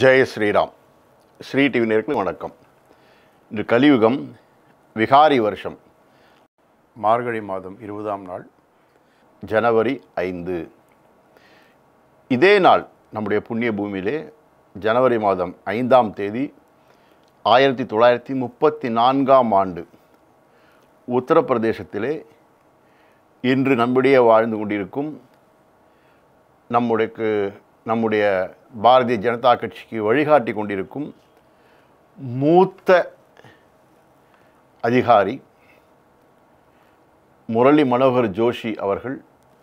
ஜெய ஸ்ரீராம் ஸ்ரீ டிவி நேருக்கு வணக்கம் இன்று கலியுகம் விகாரி வருஷம் மார்கழி மாதம் இருபதாம் நாள் ஜனவரி ஐந்து இதே நாள் நம்முடைய புண்ணிய பூமியிலே ஜனவரி மாதம் ஐந்தாம் தேதி ஆயிரத்தி தொள்ளாயிரத்தி முப்பத்தி நான்காம் ஆண்டு உத்தரப்பிரதேசத்திலே இன்று நம்மிடையே வாழ்ந்து கொண்டிருக்கும் நம்முடைய நம்முடைய பாரதிய ஜனதா கட்சிக்கு வழிகாட்டி கொண்டிருக்கும் மூத்த அதிகாரி முரளி மனோகர் ஜோஷி அவர்கள்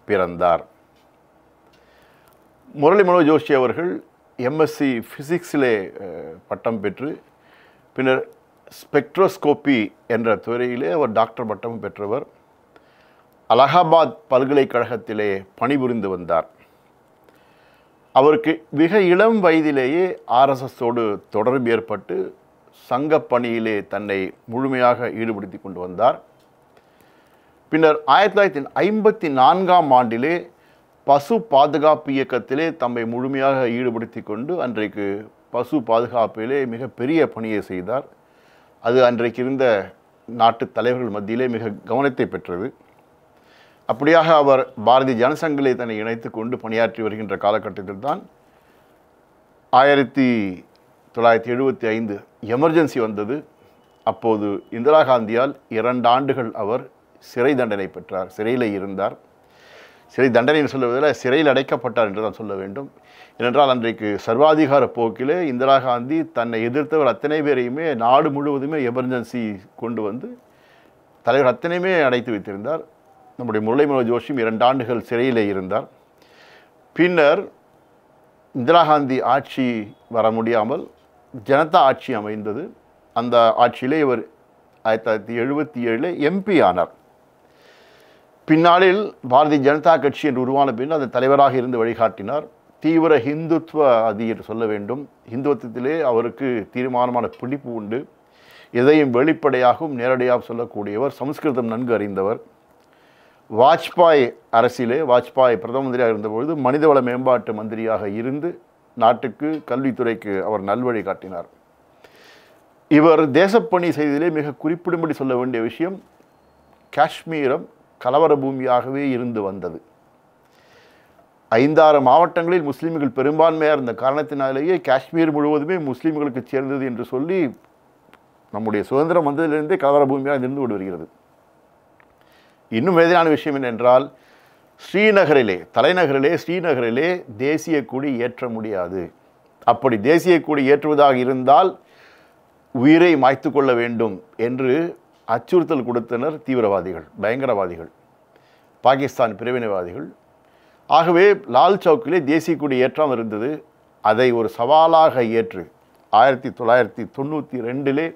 பிறந்தார் முரளி மனோகர் ஜோஷி அவர்கள் எம்எஸ்சி ஃபிசிக்ஸிலே பட்டம் பெற்று பின்னர் ஸ்பெக்ட்ரோஸ்கோப்பி என்ற துறையிலே அவர் டாக்டர் பட்டம் பெற்றவர் அலகாபாத் பல்கலைக்கழகத்திலே பணிபுரிந்து வந்தார் அவருக்கு மிக இளம் வயதிலேயே ஆர்எஸ்எஸோடு தொடர்பு ஏற்பட்டு சங்க பணியிலே தன்னை முழுமையாக ஈடுபடுத்தி கொண்டு வந்தார் பின்னர் ஆயிரத்தி தொள்ளாயிரத்தி ஐம்பத்தி நான்காம் ஆண்டிலே பசு பாதுகாப்பு இயக்கத்திலே தம்மை முழுமையாக ஈடுபடுத்தி கொண்டு அன்றைக்கு பசு பாதுகாப்பிலே மிகப்பெரிய பணியை செய்தார் அது அன்றைக்கு இருந்த நாட்டு தலைவர்கள் மத்தியிலே மிக கவனத்தை பெற்றது அப்படியாக அவர் பாரதிய ஜனசங்கிலே தன்னை இணைத்து கொண்டு பணியாற்றி வருகின்ற காலகட்டத்தில் தான் ஆயிரத்தி தொள்ளாயிரத்தி எழுபத்தி ஐந்து எமர்ஜென்சி வந்தது அப்போது இந்திரா காந்தியால் இரண்டு ஆண்டுகள் அவர் சிறை தண்டனை பெற்றார் சிறையில் இருந்தார் சிறை தண்டனை சொல்லுவதில் சிறையில் அடைக்கப்பட்டார் என்று தான் சொல்ல வேண்டும் ஏனென்றால் அன்றைக்கு சர்வாதிகார போக்கிலே இந்திரா காந்தி தன்னை எதிர்த்தவர் அத்தனை பேரையுமே நாடு முழுவதுமே எமர்ஜென்சி கொண்டு வந்து தலைவர் அத்தனையுமே அடைத்து வைத்திருந்தார் நம்முடைய முரளி மனோஜ் ஜோஷியும் இரண்டு ஆண்டுகள் சிறையிலே இருந்தார் பின்னர் இந்திரா காந்தி ஆட்சி வர முடியாமல் ஜனதா ஆட்சி அமைந்தது அந்த ஆட்சியிலே இவர் ஆயிரத்தி தொள்ளாயிரத்தி எழுபத்தி ஏழில் எம்பி ஆனார் பின்னாளில் பாரதிய ஜனதா கட்சி என்று உருவான பின் அதன் தலைவராக இருந்து வழிகாட்டினார் தீவிர ஹிந்துத்துவ அதி என்று சொல்ல வேண்டும் ஹிந்துவத்திலே அவருக்கு தீர்மானமான பிடிப்பு உண்டு எதையும் வெளிப்படையாகவும் நேரடியாக சொல்லக்கூடியவர் சமஸ்கிருதம் நன்கு அறிந்தவர் வாஜ்பாய் அரசிலே வாஜ்பாய் பிரதம மந்திரியாக இருந்தபொழுது மனிதவள மேம்பாட்டு மந்திரியாக இருந்து நாட்டுக்கு கல்வித்துறைக்கு அவர் நல்வழி காட்டினார் இவர் தேசப்பணி செய்ததிலே மிக குறிப்பிடும்படி சொல்ல வேண்டிய விஷயம் காஷ்மீரம் கலவர பூமியாகவே இருந்து வந்தது ஐந்தாறு மாவட்டங்களில் முஸ்லீம்கள் பெரும்பான்மையாக இருந்த காரணத்தினாலேயே காஷ்மீர் முழுவதுமே முஸ்லீம்களுக்கு சேர்ந்தது என்று சொல்லி நம்முடைய சுதந்திரம் வந்ததிலிருந்தே கலவர பூமியாக இருந்து கொண்டு வருகிறது இன்னும் வேதனையான விஷயம் என்னென்றால் ஸ்ரீநகரிலே தலைநகரிலே ஸ்ரீநகரிலே தேசிய கொடி ஏற்ற முடியாது அப்படி தேசிய கொடி ஏற்றுவதாக இருந்தால் உயிரை மாய்த்து கொள்ள வேண்டும் என்று அச்சுறுத்தல் கொடுத்தனர் தீவிரவாதிகள் பயங்கரவாதிகள் பாகிஸ்தான் பிரிவினைவாதிகள் ஆகவே லால் சவுக்கிலே தேசிய கொடி ஏற்றாமல் இருந்தது அதை ஒரு சவாலாக ஏற்று ஆயிரத்தி தொள்ளாயிரத்தி தொண்ணூற்றி ரெண்டிலே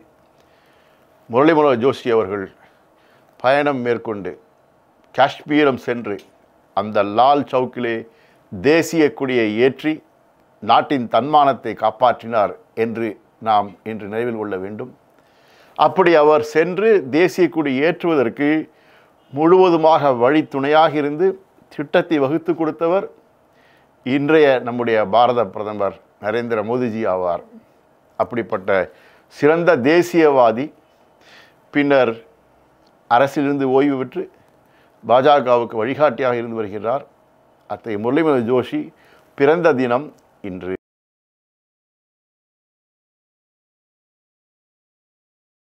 முரளிமனோ ஜோஷி அவர்கள் பயணம் மேற்கொண்டு காஷ்மீரம் சென்று அந்த லால் சவுக்கிலே தேசிய கொடியை ஏற்றி நாட்டின் தன்மானத்தை காப்பாற்றினார் என்று நாம் இன்று நினைவில் கொள்ள வேண்டும் அப்படி அவர் சென்று தேசிய கொடி ஏற்றுவதற்கு முழுவதுமாக வழித்துணையாக இருந்து திட்டத்தை வகுத்து கொடுத்தவர் இன்றைய நம்முடைய பாரத பிரதமர் நரேந்திர மோடிஜி ஆவார் அப்படிப்பட்ட சிறந்த தேசியவாதி பின்னர் அரசிலிருந்து ஓய்வு பெற்று பாஜகவுக்கு வழிகாட்டியாக இருந்து வருகிறார் அத்தை முரளிமன ஜோஷி பிறந்த தினம் இன்று